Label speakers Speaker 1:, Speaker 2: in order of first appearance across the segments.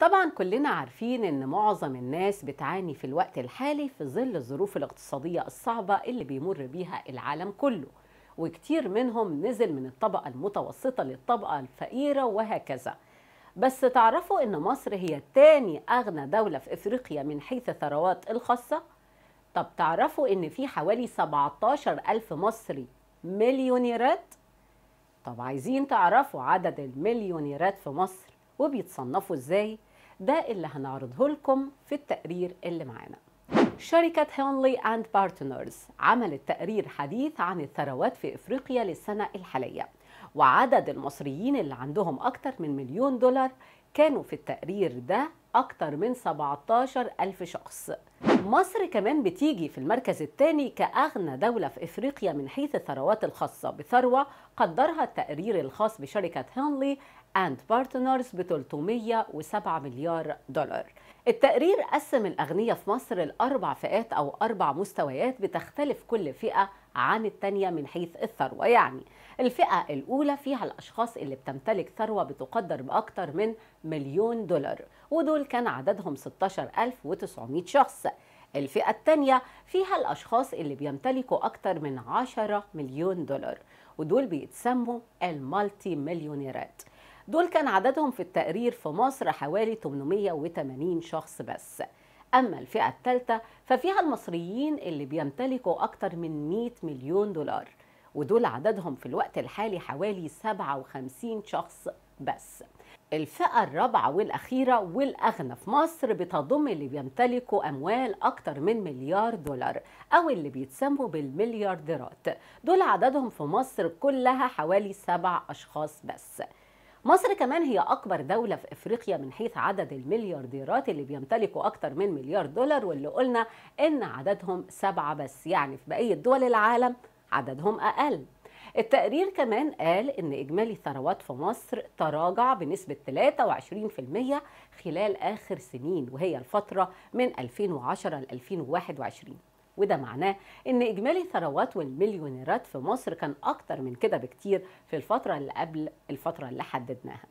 Speaker 1: طبعا كلنا عارفين ان معظم الناس بتعاني في الوقت الحالي في ظل الظروف الاقتصاديه الصعبه اللي بيمر بيها العالم كله وكتير منهم نزل من الطبقه المتوسطه للطبقه الفقيره وهكذا بس تعرفوا ان مصر هي تاني اغنى دوله في افريقيا من حيث الثروات الخاصه طب تعرفوا ان في حوالي 17 ألف مصري مليونيرات طب عايزين تعرفوا عدد المليونيرات في مصر وبيتصنفوا ازاي ده اللي هنعرضه لكم في التقرير اللي معانا شركة هونلي اند بارتنرز عملت تقرير حديث عن الثروات في افريقيا للسنة الحالية وعدد المصريين اللي عندهم أكتر من مليون دولار كانوا في التقرير ده أكتر من 17 ألف شخص مصر كمان بتيجي في المركز الثاني كأغنى دولة في إفريقيا من حيث الثروات الخاصة بثروة قدرها التقرير الخاص بشركة هنلي أند بارتنرز ب 307 مليار دولار التقرير قسم الأغنية في مصر لأربع فئات أو أربع مستويات بتختلف كل فئة عن التانية من حيث الثروة يعني الفئة الأولى فيها الأشخاص اللي بتمتلك ثروة بتقدر بأكثر من مليون دولار ودول كان عددهم 16900 شخص الفئة الثانية فيها الأشخاص اللي بيمتلكوا أكتر من 10 مليون دولار ودول بيتسموا المالتي مليونيرات دول كان عددهم في التقرير في مصر حوالي 880 شخص بس أما الفئة الثالثة ففيها المصريين اللي بيمتلكوا أكتر من 100 مليون دولار ودول عددهم في الوقت الحالي حوالي 57 شخص بس الفئة الرابعة والأخيرة والأغنى في مصر بتضم اللي بيمتلكوا أموال أكتر من مليار دولار أو اللي بيتسموا بالمليارديرات دول عددهم في مصر كلها حوالي سبع أشخاص بس مصر كمان هي أكبر دولة في إفريقيا من حيث عدد المليارديرات اللي بيمتلكوا أكتر من مليار دولار واللي قلنا إن عددهم سبعة بس يعني في بقية دول العالم عددهم أقل التقرير كمان قال ان اجمالي الثروات في مصر تراجع بنسبه 23% خلال اخر سنين وهي الفتره من 2010 ل 2021 وده معناه ان اجمالي الثروات والمليونيرات في مصر كان اكتر من كده بكتير في الفتره اللي قبل الفتره اللي حددناها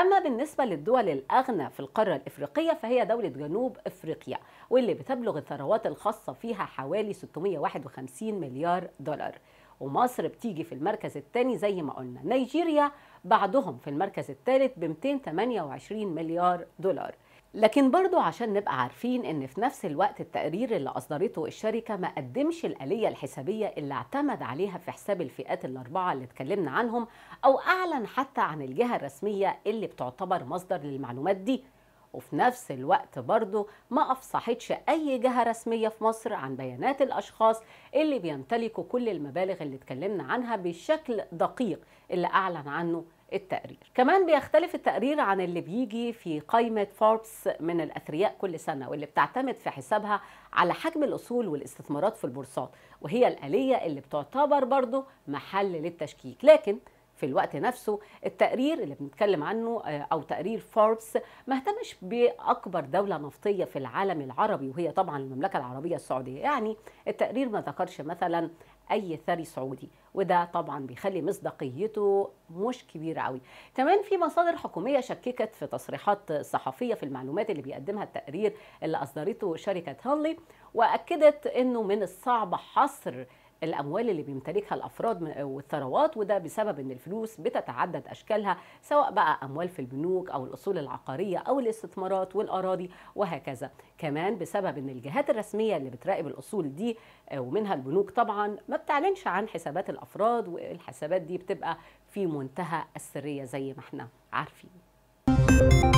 Speaker 1: اما بالنسبه للدول الاغنى في القاره الافريقيه فهي دوله جنوب افريقيا واللي بتبلغ الثروات الخاصه فيها حوالي 651 مليار دولار ومصر بتيجي في المركز الثاني زي ما قلنا نيجيريا بعدهم في المركز الثالث ب 228 مليار دولار لكن برضو عشان نبقى عارفين ان في نفس الوقت التقرير اللي اصدرته الشركه ما قدمش الاليه الحسابيه اللي اعتمد عليها في حساب الفئات الاربعه اللي اتكلمنا عنهم او اعلن حتى عن الجهه الرسميه اللي بتعتبر مصدر للمعلومات دي وفي نفس الوقت برضه ما أفصحتش أي جهة رسمية في مصر عن بيانات الأشخاص اللي بيمتلكوا كل المبالغ اللي اتكلمنا عنها بشكل دقيق اللي أعلن عنه التقرير كمان بيختلف التقرير عن اللي بيجي في قائمة فوربس من الأثرياء كل سنة واللي بتعتمد في حسابها على حجم الأصول والاستثمارات في البورصات وهي الآلية اللي بتعتبر برضه محل للتشكيك لكن في الوقت نفسه التقرير اللي بنتكلم عنه آه، او تقرير فوربس ما اهتمش باكبر دوله نفطيه في العالم العربي وهي طبعا المملكه العربيه السعوديه يعني التقرير ما ذكرش مثلا اي ثري سعودي وده طبعا بيخلي مصداقيته مش كبيره قوي كمان في مصادر حكوميه شككت في تصريحات صحفيه في المعلومات اللي بيقدمها التقرير اللي اصدرته شركه هنلي واكدت انه من الصعب حصر الاموال اللي بيمتلكها الافراد والثروات وده بسبب ان الفلوس بتتعدد اشكالها سواء بقى اموال في البنوك او الاصول العقاريه او الاستثمارات والاراضي وهكذا كمان بسبب ان الجهات الرسميه اللي بتراقب الاصول دي آه، ومنها البنوك طبعا ما بتعلنش عن حسابات الافراد والحسابات دي بتبقى في منتهى السريه زي ما احنا عارفين